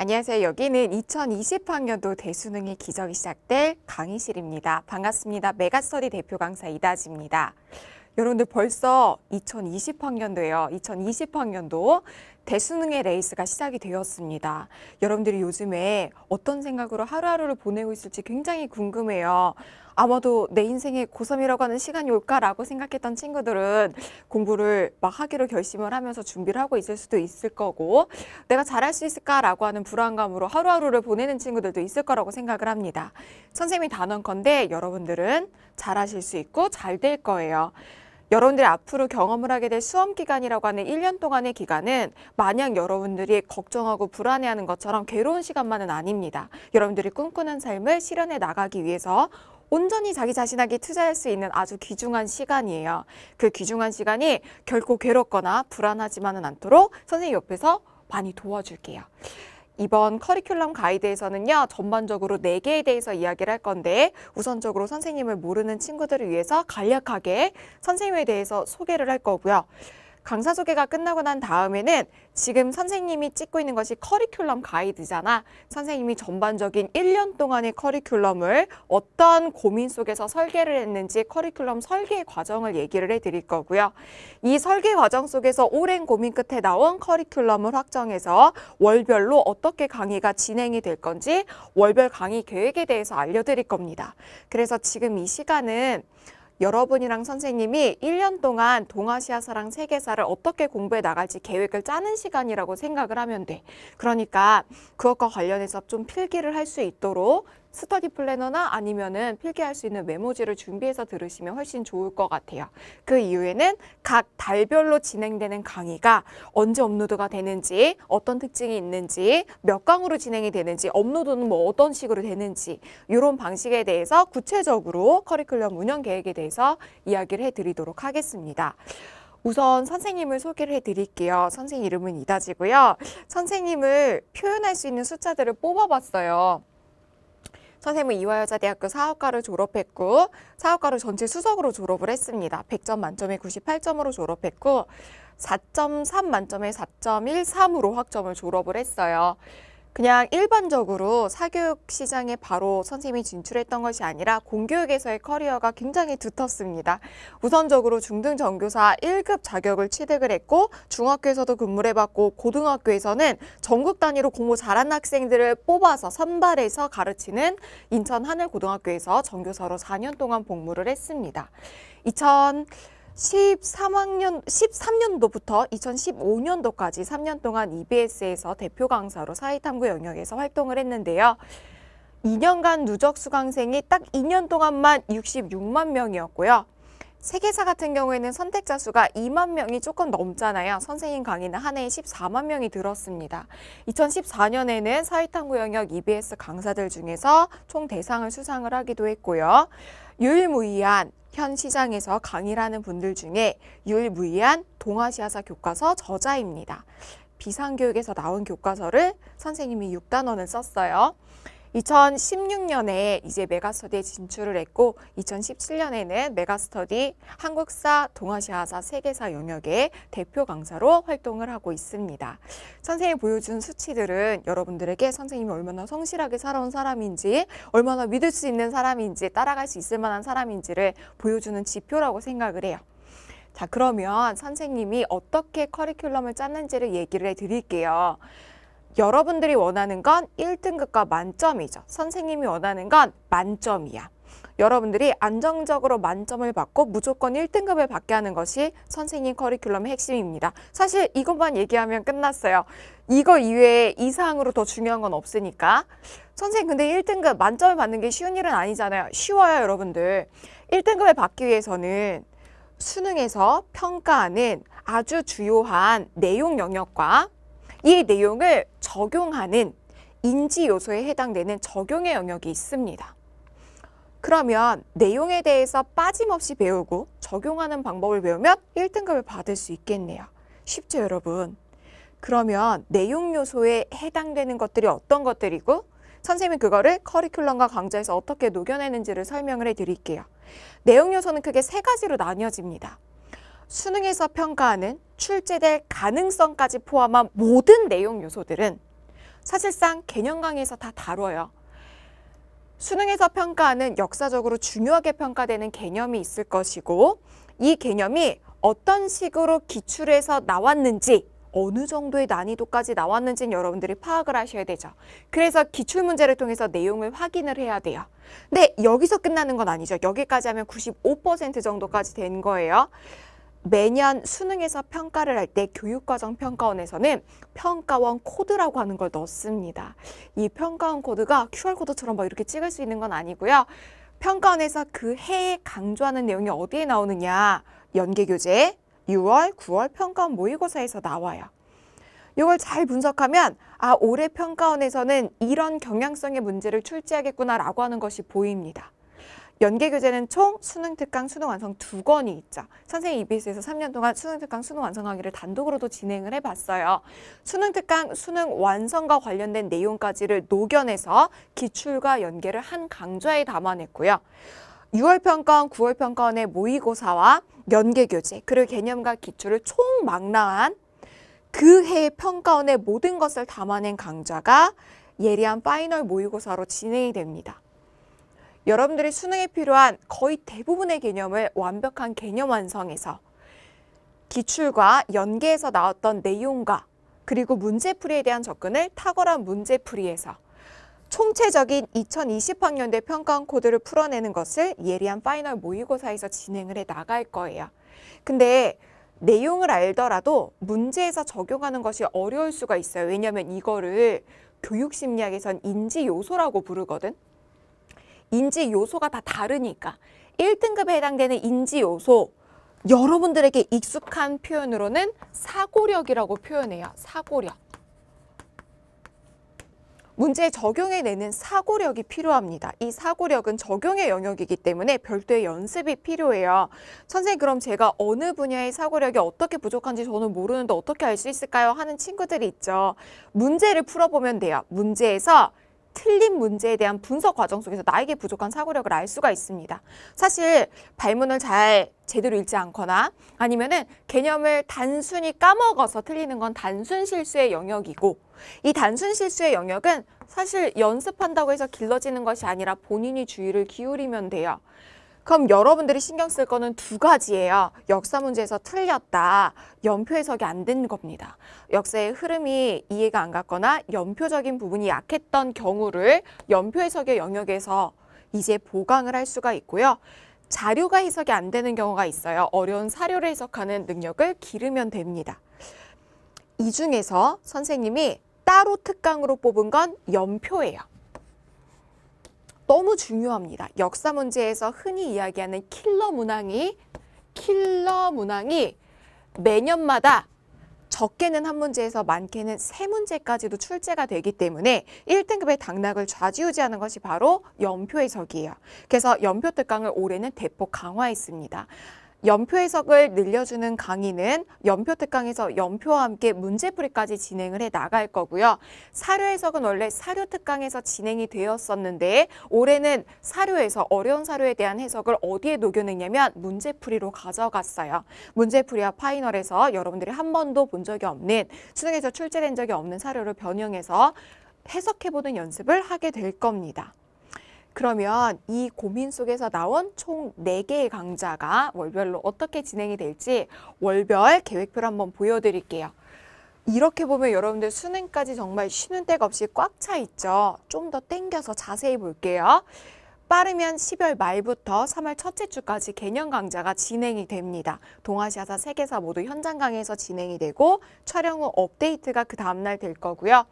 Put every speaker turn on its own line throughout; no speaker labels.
안녕하세요. 여기는 2020학년도 대수능이 기적이 시작될 강의실입니다. 반갑습니다. 메가스터디 대표 강사 이다지입니다. 여러분들 벌써 2020학년도예요. 2020학년도 대수능의 레이스가 시작이 되었습니다. 여러분들이 요즘에 어떤 생각으로 하루하루를 보내고 있을지 굉장히 궁금해요. 아마도 내인생의 고3이라고 하는 시간이 올까라고 생각했던 친구들은 공부를 막 하기로 결심을 하면서 준비를 하고 있을 수도 있을 거고 내가 잘할 수 있을까라고 하는 불안감으로 하루하루를 보내는 친구들도 있을 거라고 생각을 합니다. 선생님이 단언컨대 여러분들은 잘하실 수 있고 잘 될 거예요. 여러분들이 앞으로 경험을 하게 될 수험 기간이라고 하는 1년 동안의 기간은 마냥 여러분들이 걱정하고 불안해하는 것처럼 괴로운 시간만은 아닙니다. 여러분들이 꿈꾸는 삶을 실현해 나가기 위해서 온전히 자기 자신에게 투자할 수 있는 아주 귀중한 시간이에요. 그 귀중한 시간이 결코 괴롭거나 불안하지만은 않도록 선생님 옆에서 많이 도와줄게요. 이번 커리큘럼 가이드에서는요, 전반적으로 네개에 대해서 이야기를 할 건데, 우선적으로 선생님을 모르는 친구들을 위해서 간략하게 선생님에 대해서 소개를 할 거고요. 강사 소개가 끝나고 난 다음에는 지금 선생님이 찍고 있는 것이 커리큘럼 가이드잖아. 선생님이 전반적인 1년 동안의 커리큘럼을 어떤 고민 속에서 설계를 했는지 커리큘럼 설계 과정을 얘기를 해드릴 거고요. 이 설계 과정 속에서 오랜 고민 끝에 나온 커리큘럼을 확정해서 월별로 어떻게 강의가 진행이 될 건지 월별 강의 계획에 대해서 알려드릴 겁니다. 그래서 지금 이 시간은 여러분이랑 선생님이 1년 동안 동아시아사랑 세계사를 어떻게 공부해 나갈지 계획을 짜는 시간이라고 생각을 하면 돼. 그러니까 그것과 관련해서 좀 필기를 할 수 있도록 스터디 플래너나 아니면은 필기할 수 있는 메모지를 준비해서 들으시면 훨씬 좋을 것 같아요. 그 이후에는 각 달별로 진행되는 강의가 언제 업로드가 되는지, 어떤 특징이 있는지, 몇 강으로 진행이 되는지, 업로드는 뭐 어떤 식으로 되는지 이런 방식에 대해서 구체적으로 커리큘럼 운영 계획에 대해서 이야기를 해드리도록 하겠습니다. 우선 선생님을 소개를 해드릴게요. 선생님 이름은 이다지고요. 선생님을 표현할 수 있는 숫자들을 뽑아봤어요. 선생님은 이화여자대학교 사업과를 졸업했고 사업과를 전체 수석으로 졸업을 했습니다. 100점 만점에 98점으로 졸업했고 4.3 만점에 4.13으로 학점을 졸업을 했어요. 그냥 일반적으로 사교육 시장에 바로 선생님이 진출했던 것이 아니라 공교육에서의 커리어가 굉장히 두텁습니다. 우선적으로 중등 전교사 1급 자격을 취득을 했고 중학교에서도 근무를 해봤고 고등학교에서는 전국 단위로 공부 잘한 학생들을 뽑아서 선발해서 가르치는 인천 하늘고등학교에서 전교사로 4년 동안 복무를 했습니다. 2000 13학년, 13년도부터 2015년도까지 3년 동안 EBS에서 대표 강사로 사회탐구 영역에서 활동을 했는데요. 2년간 누적 수강생이 딱 2년 동안만 66만 명이었고요. 세계사 같은 경우에는 선택자 수가 2만 명이 조금 넘잖아요. 선생님 강의는 한 해에 14만 명이 들었습니다. 2014년에는 사회탐구 영역 EBS 강사들 중에서 총 대상을 수상을 하기도 했고요. 유일무이한 현 시장에서 강의를 하는 분들 중에 유일무이한 동아시아사 교과서 저자입니다. 비상교육에서 나온 교과서를 선생님이 6단원을 썼어요. 2016년에 이제 메가스터디에 진출을 했고 2017년에는 메가스터디 한국사, 동아시아사, 세계사 영역의 대표 강사로 활동을 하고 있습니다. 선생님이 보여준 수치들은 여러분들에게 선생님이 얼마나 성실하게 살아온 사람인지 얼마나 믿을 수 있는 사람인지 따라갈 수 있을 만한 사람인지를 보여주는 지표라고 생각을 해요. 자 그러면 선생님이 어떻게 커리큘럼을 짰는지를 얘기를 해드릴게요. 여러분들이 원하는 건 1등급과 만점이죠. 선생님이 원하는 건 만점이야. 여러분들이 안정적으로 만점을 받고 무조건 1등급을 받게 하는 것이 선생님 커리큘럼의 핵심입니다. 사실 이것만 얘기하면 끝났어요. 이거 이외에 이상으로 더 중요한 건 없으니까. 선생님 근데 1등급 만점을 받는 게 쉬운 일은 아니잖아요. 쉬워요 여러분들. 1등급을 받기 위해서는 수능에서 평가하는 아주 주요한 내용 영역과 이 내용을 적용하는 인지 요소에 해당되는 적용의 영역이 있습니다. 그러면 내용에 대해서 빠짐없이 배우고 적용하는 방법을 배우면 1등급을 받을 수 있겠네요. 쉽죠, 여러분? 그러면 내용 요소에 해당되는 것들이 어떤 것들이고 선생님이 그거를 커리큘럼과 강좌에서 어떻게 녹여내는지를 설명을 해드릴게요. 내용 요소는 크게 세 가지로 나뉘어집니다. 수능에서 평가하는 출제될 가능성까지 포함한 모든 내용 요소들은 사실상 개념 강의에서 다 다뤄요. 수능에서 평가하는 역사적으로 중요하게 평가되는 개념이 있을 것이고 이 개념이 어떤 식으로 기출에서 나왔는지 어느 정도의 난이도까지 나왔는지는 여러분들이 파악을 하셔야 되죠. 그래서 기출문제를 통해서 내용을 확인을 해야 돼요. 근데 여기서 끝나는 건 아니죠. 여기까지 하면 95% 정도까지 된 거예요. 매년 수능에서 평가를 할 때 교육과정 평가원에서는 평가원 코드라고 하는 걸 넣습니다. 이 평가원 코드가 QR코드처럼 막 이렇게 찍을 수 있는 건 아니고요. 평가원에서 그 해에 강조하는 내용이 어디에 나오느냐. 연계교재 6월, 9월 평가원 모의고사에서 나와요. 이걸 잘 분석하면 아 올해 평가원에서는 이런 경향성의 문제를 출제하겠구나라고 하는 것이 보입니다. 연계 교재는 총 수능 특강 수능 완성 두 권이 있죠. 선생님 EBS에서 3년 동안 수능 특강 수능 완성하기를 단독으로도 진행을 해봤어요. 수능 특강 수능 완성과 관련된 내용까지를 녹여내서 기출과 연계를 한 강좌에 담아냈고요. 6월 평가원, 9월 평가원의 모의고사와 연계 교재 그리고 개념과 기출을 총망라한 그해 평가원의 모든 것을 담아낸 강좌가 예리한 파이널 모의고사로 진행이 됩니다. 여러분들이 수능에 필요한 거의 대부분의 개념을 완벽한 개념 완성에서 기출과 연계에서 나왔던 내용과 그리고 문제풀이에 대한 접근을 탁월한 문제풀이에서 총체적인 2020학년대 평가원 코드를 풀어내는 것을 예리한 파이널 모의고사에서 진행을 해 나갈 거예요. 근데 내용을 알더라도 문제에서 적용하는 것이 어려울 수가 있어요. 왜냐하면 이거를 교육심리학에선 인지 요소라고 부르거든. 인지 요소가 다 다르니까 1등급에 해당되는 인지 요소 여러분들에게 익숙한 표현으로는 사고력이라고 표현해요. 사고력. 문제 에적용해 내는 사고력이 필요합니다. 이 사고력은 적용의 영역이기 때문에 별도의 연습이 필요해요. 선생님 그럼 제가 어느 분야의 사고력이 어떻게 부족한지 저는 모르는데 어떻게 알 수 있을까요? 하는 친구들이 있죠. 문제를 풀어보면 돼요. 문제에서 틀린 문제에 대한 분석 과정 속에서 나에게 부족한 사고력을 알 수가 있습니다. 사실 발문을 잘 제대로 읽지 않거나 아니면은 개념을 단순히 까먹어서 틀리는 건 단순 실수의 영역이고 이 단순 실수의 영역은 사실 연습한다고 해서 길러지는 것이 아니라 본인이 주의를 기울이면 돼요. 그럼 여러분들이 신경 쓸 거는 두 가지예요. 역사 문제에서 틀렸다. 연표 해석이 안 된 겁니다. 역사의 흐름이 이해가 안 갔거나 연표적인 부분이 약했던 경우를 연표 해석의 영역에서 이제 보강을 할 수가 있고요. 자료가 해석이 안 되는 경우가 있어요. 어려운 사료를 해석하는 능력을 기르면 됩니다. 이 중에서 선생님이 따로 특강으로 뽑은 건 연표예요. 너무 중요합니다. 역사 문제에서 흔히 이야기하는 킬러 문항이 킬러 문항이 매년마다 적게는 한 문제에서 많게는 세 문제까지도 출제가 되기 때문에 1등급의 당락을 좌지우지하는 것이 바로 연표 해석이에요. 그래서 연표 특강을 올해는 대폭 강화했습니다. 연표 해석을 늘려주는 강의는 연표 특강에서 연표와 함께 문제풀이까지 진행을 해 나갈 거고요. 사료 해석은 원래 사료 특강에서 진행이 되었었는데 올해는 사료에서 어려운 사료에 대한 해석을 어디에 녹여냈냐면 문제풀이로 가져갔어요. 문제풀이와 파이널에서 여러분들이 한 번도 본 적이 없는 수능에서 출제된 적이 없는 사료를 변형해서 해석해보는 연습을 하게 될 겁니다. 그러면 이 고민 속에서 나온 총 네개의 강좌가 월별로 어떻게 진행이 될지 월별 계획표를 한번 보여드릴게요. 이렇게 보면 여러분들 수능까지 정말 쉬는 데가 없이 꽉 차 있죠. 좀 더 땡겨서 자세히 볼게요. 빠르면 12월 말부터 3월 첫째 주까지 개념 강좌가 진행이 됩니다. 동아시아사 세계사 모두 현장 강의에서 진행이 되고 촬영 후 업데이트가 그 다음날 될 거고요.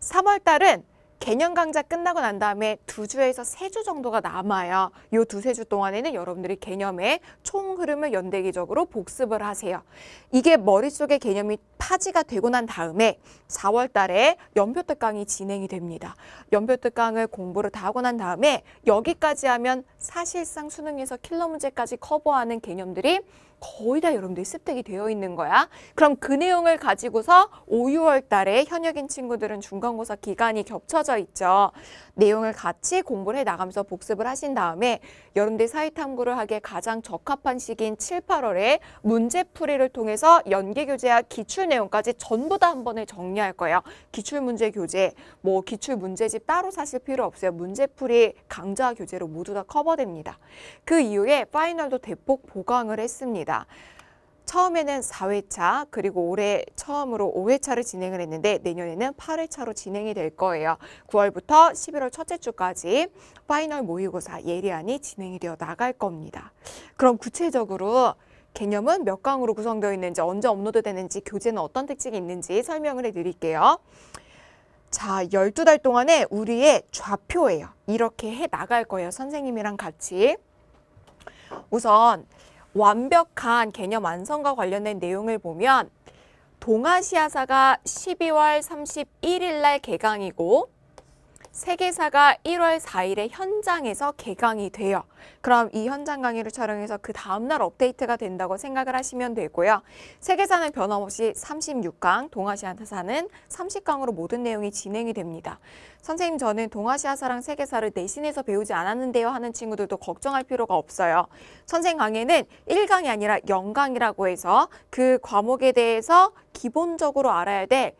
3월 달은 개년 강좌 끝나고 난 다음에 두 주에서 세 주 정도가 남아요요 두세 주 동안에는 여러분들이 개념의 총 흐름을 연대기적으로 복습을 하세요. 이게 머릿속에 개념이 파지가 되고 난 다음에 4월 달에 연표 특강이 진행이 됩니다. 연표 특강을 공부를 다 하고 난 다음에 여기까지 하면 사실상 수능에서 킬러 문제까지 커버하는 개념들이 거의 다 여러분들이 습득이 되어 있는 거야. 그럼 그 내용을 가지고서 5, 6월 달에 현역인 친구들은 중간고사 기간이 겹쳐져 있죠. 내용을 같이 공부를 해 나가면서 복습을 하신 다음에 여러분들이 사회탐구를 하기에 가장 적합한 시기인 7, 8월에 문제풀이를 통해서 연계교재와 기출 내용까지 전부 다 한 번에 정리할 거예요. 기출문제 교재, 뭐 기출문제집 따로 사실 필요 없어요. 문제풀이 강좌 교재로 모두 다 커버됩니다. 그 이후에 파이널도 대폭 보강을 했습니다. 있습니다. 처음에는 4회차 그리고 올해 처음으로 5회차를 진행을 했는데 내년에는 8회차로 진행이 될 거예요. 9월부터 11월 첫째 주까지 파이널 모의고사 예리안이 진행이 되어 나갈 겁니다. 그럼 구체적으로 개념은 몇 강으로 구성되어 있는지 언제 업로드 되는지 교재는 어떤 특징이 있는지 설명을 해드릴게요. 자, 12달 동안에 우리의 좌표예요. 이렇게 해 나갈 거예요. 선생님이랑 같이. 우선 완벽한 개념 완성과 관련된 내용을 보면 동아시아사가 12월 31일 날 개강이고 세계사가 1월 4일에 현장에서 개강이 돼요. 그럼 이 현장 강의를 촬영해서 그 다음날 업데이트가 된다고 생각을 하시면 되고요. 세계사는 변함없이 36강, 동아시아사는 30강으로 모든 내용이 진행이 됩니다. 선생님 저는 동아시아사랑 세계사를 내신에서 배우지 않았는데요 하는 친구들도 걱정할 필요가 없어요. 선생 강의는 1강이 아니라 0강이라고 해서 그 과목에 대해서 기본적으로 알아야 될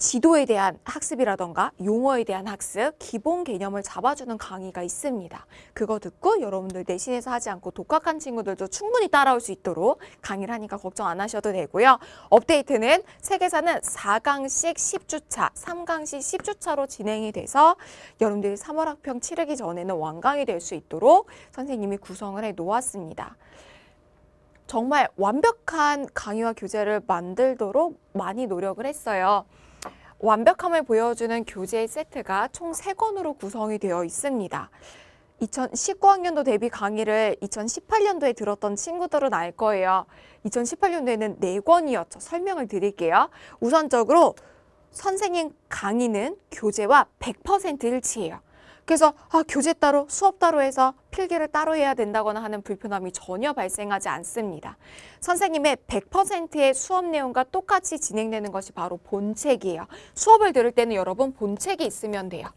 지도에 대한 학습이라던가 용어에 대한 학습, 기본 개념을 잡아주는 강의가 있습니다. 그거 듣고 여러분들 내신에서 하지 않고 독학한 친구들도 충분히 따라올 수 있도록 강의를 하니까 걱정 안 하셔도 되고요. 업데이트는 세계사는 4강씩 10주차, 3강씩 10주차로 진행이 돼서 여러분들이 3월 학평 치르기 전에는 완강이 될 수 있도록 선생님이 구성을 해 놓았습니다. 정말 완벽한 강의와 교재를 만들도록 많이 노력을 했어요. 완벽함을 보여주는 교재 세트가 총3권으로 구성이 되어 있습니다. 2019학년도 대비 강의를 2018년도에 들었던 친구들은 알 거예요. 2018년도에는 4권이었죠. 설명을 드릴게요. 우선적으로 선생님 강의는 교재와 100% 일치해요. 그래서 아, 교재 따로 수업 따로 해서 필기를 따로 해야 된다거나 하는 불편함이 전혀 발생하지 않습니다. 선생님의 100%의 수업 내용과 똑같이 진행되는 것이 바로 본책이에요. 수업을 들을 때는 여러분 본책이 있으면 돼요.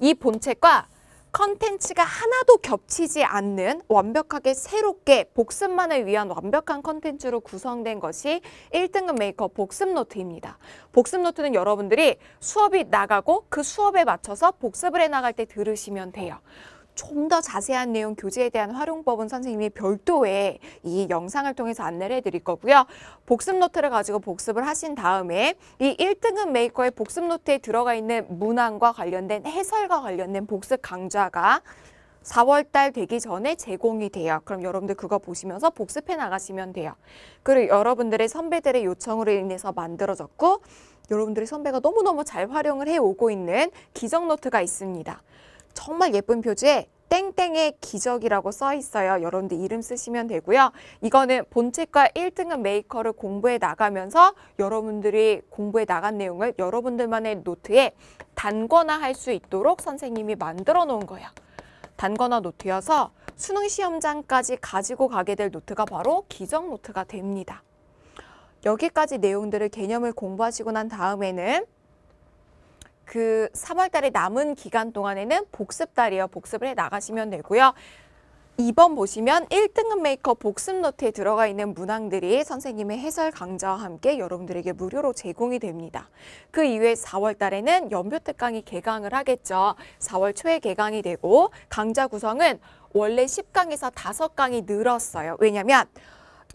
이 본책과 컨텐츠가 하나도 겹치지 않는 완벽하게 새롭게 복습만을 위한 완벽한 컨텐츠로 구성된 것이 1등급 메이커 복습노트입니다. 복습노트는 여러분들이 수업이 나가고 그 수업에 맞춰서 복습을 해나갈 때 들으시면 돼요. 좀더 자세한 내용 교재에 대한 활용법은 선생님이 별도의 이 영상을 통해서 안내를 해드릴 거고요. 복습 노트를 가지고 복습을 하신 다음에 이 1등급 메이커의 복습 노트에 들어가 있는 문항과 관련된 해설과 관련된 복습 강좌가 4월달 되기 전에 제공이 돼요. 그럼 여러분들 그거 보시면서 복습해 나가시면 돼요. 그리고 여러분들의 선배들의 요청으로 인해서 만들어졌고 여러분들의 선배가 너무너무 잘 활용을 해오고 있는 기적노트가 있습니다. 정말 예쁜 표지에 땡땡의 기적이라고 써 있어요. 여러분들 이름 쓰시면 되고요. 이거는 본책과 1등급 메이커를 공부해 나가면서 여러분들이 공부해 나간 내용을 여러분들만의 노트에 단권화할 수 있도록 선생님이 만들어 놓은 거예요. 단권화 노트여서 수능 시험장까지 가지고 가게 될 노트가 바로 기적 노트가 됩니다. 여기까지 내용들을 개념을 공부하시고 난 다음에는 그 3월 달에 남은 기간 동안에는 복습 달이에요. 복습을 해 나가시면 되고요. 2번 보시면 1등급 메이커 복습 노트에 들어가 있는 문항들이 선생님의 해설 강좌와 함께 여러분들에게 무료로 제공이 됩니다. 그 이후에 4월 달에는 연표 특강이 개강을 하겠죠. 4월 초에 개강이 되고 강좌 구성은 원래 10강에서 5강이 늘었어요. 왜냐면 하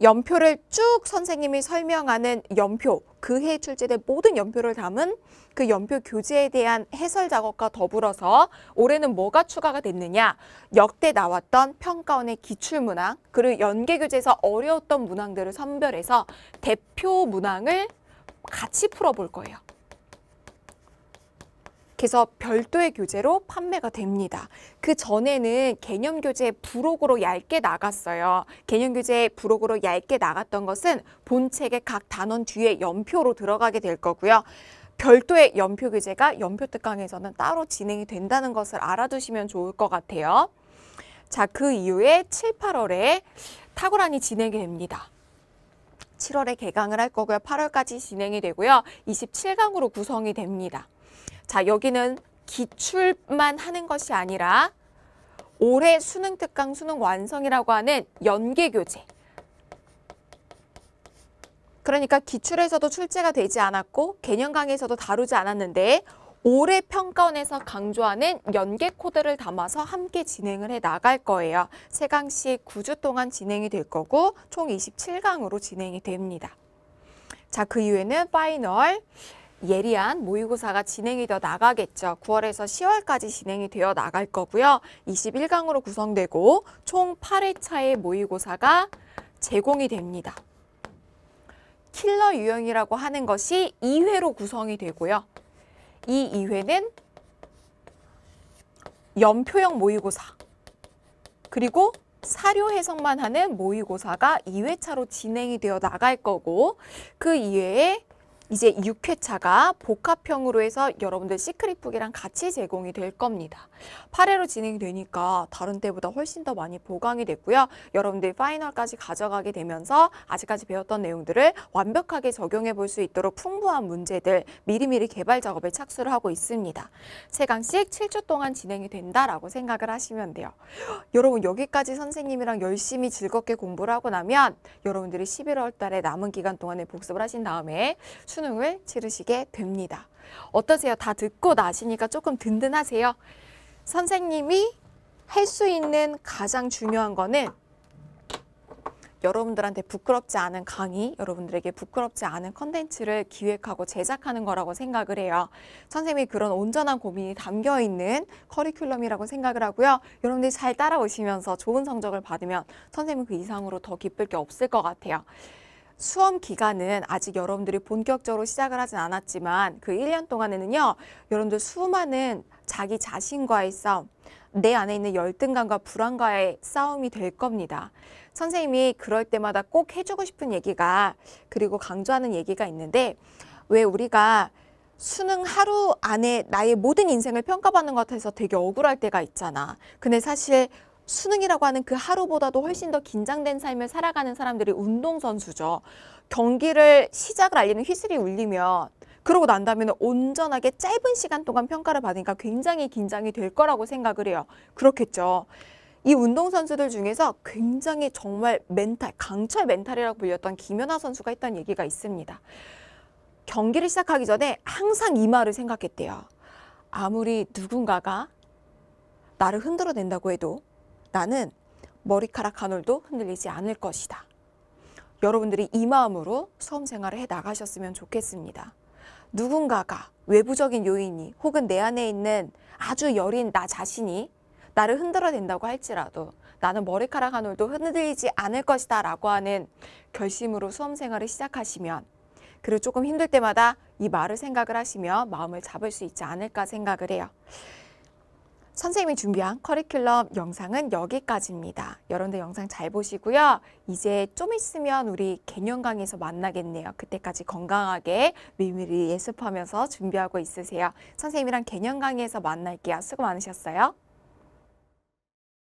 연표를 쭉 선생님이 설명하는 연표, 그 해에 출제된 모든 연표를 담은 그 연표 교재에 대한 해설 작업과 더불어서 올해는 뭐가 추가가 됐느냐 역대 나왔던 평가원의 기출문항 그리고 연계교재에서 어려웠던 문항들을 선별해서 대표 문항을 같이 풀어볼 거예요. 그래서 별도의 교재로 판매가 됩니다. 그 전에는 개념 교재 부록으로 얇게 나갔어요. 개념 교재 부록으로 얇게 나갔던 것은 본책의 각 단원 뒤에 연표로 들어가게 될 거고요. 별도의 연표 교재가 연표 특강에서는 따로 진행이 된다는 것을 알아두시면 좋을 것 같아요. 자, 그 이후에 7, 8월에 탁월한이 진행이 됩니다. 7월에 개강을 할 거고요. 8월까지 진행이 되고요. 27강으로 구성이 됩니다. 자, 여기는 기출만 하는 것이 아니라 올해 수능 특강 수능 완성이라고 하는 연계 교재. 그러니까 기출에서도 출제가 되지 않았고 개념 강의에서도 다루지 않았는데 올해 평가원에서 강조하는 연계 코드를 담아서 함께 진행을 해 나갈 거예요. 세강씩 9주 동안 진행이 될 거고 총 27강으로 진행이 됩니다. 자, 그 이후에는 파이널 예리한 모의고사가 진행이 되어 나가겠죠. 9월에서 10월까지 진행이 되어 나갈 거고요. 21강으로 구성되고 총 8회차의 모의고사가 제공이 됩니다. 킬러 유형이라고 하는 것이 2회로 구성이 되고요. 이 2회는 연표형 모의고사 그리고 사료 해석만 하는 모의고사가 2회차로 진행이 되어 나갈 거고 그 이외에 이제 6회차가 복합형으로 해서 여러분들 시크릿북이랑 같이 제공이 될 겁니다. 8회로 진행되니까 다른 때보다 훨씬 더 많이 보강이 됐고요. 여러분들이 파이널까지 가져가게 되면서 아직까지 배웠던 내용들을 완벽하게 적용해 볼 수 있도록 풍부한 문제들 미리미리 개발 작업에 착수를 하고 있습니다. 세 강씩 7주 동안 진행이 된다라고 생각을 하시면 돼요. 여러분 여기까지 선생님이랑 열심히 즐겁게 공부를 하고 나면 여러분들이 11월 달에 남은 기간 동안에 복습을 하신 다음에 수능을 치르시게 됩니다. 어떠세요? 다 듣고 나시니까 조금 든든하세요? 선생님이 할 수 있는 가장 중요한 거는 여러분들한테 부끄럽지 않은 강의, 여러분들에게 부끄럽지 않은 컨텐츠를 기획하고 제작하는 거라고 생각을 해요. 선생님이 그런 온전한 고민이 담겨 있는 커리큘럼이라고 생각을 하고요. 여러분들이 잘 따라오시면서 좋은 성적을 받으면 선생님은 그 이상으로 더 기쁠 게 없을 것 같아요. 수험 기간은 아직 여러분들이 본격적으로 시작을 하진 않았지만 그 1년 동안에는요. 여러분들 수많은 자기 자신과의 싸움, 내 안에 있는 열등감과 불안과의 싸움이 될 겁니다. 선생님이 그럴 때마다 꼭 해주고 싶은 얘기가 그리고 강조하는 얘기가 있는데 왜 우리가 수능 하루 안에 나의 모든 인생을 평가받는 것 같아서 되게 억울할 때가 있잖아. 근데 사실 수능이라고 하는 그 하루보다도 훨씬 더 긴장된 삶을 살아가는 사람들이 운동선수죠. 경기를 시작을 알리는 휘슬이 울리면 그러고 난 다음에는 온전하게 짧은 시간 동안 평가를 받으니까 굉장히 긴장이 될 거라고 생각을 해요. 그렇겠죠. 이 운동선수들 중에서 굉장히 정말 멘탈, 강철 멘탈이라고 불렸던 김연아 선수가 했던 얘기가 있습니다. 경기를 시작하기 전에 항상 이 말을 생각했대요. 아무리 누군가가 나를 흔들어낸다고 해도 나는 머리카락 한 올도 흔들리지 않을 것이다. 여러분들이 이 마음으로 수험 생활을 해 나가셨으면 좋겠습니다. 누군가가 외부적인 요인이 혹은 내 안에 있는 아주 여린 나 자신이 나를 흔들어댄다고 할지라도 나는 머리카락 한 올도 흔들리지 않을 것이다 라고 하는 결심으로 수험 생활을 시작하시면 그리고 조금 힘들 때마다 이 말을 생각을 하시며 마음을 잡을 수 있지 않을까 생각을 해요. 선생님이 준비한 커리큘럼 영상은 여기까지입니다. 여러분들 영상 잘 보시고요. 이제 좀 있으면 우리 개념 강의에서 만나겠네요. 그때까지 건강하게 밀밀히 예습하면서 준비하고 있으세요. 선생님이랑 개념 강의에서 만날게요. 수고 많으셨어요.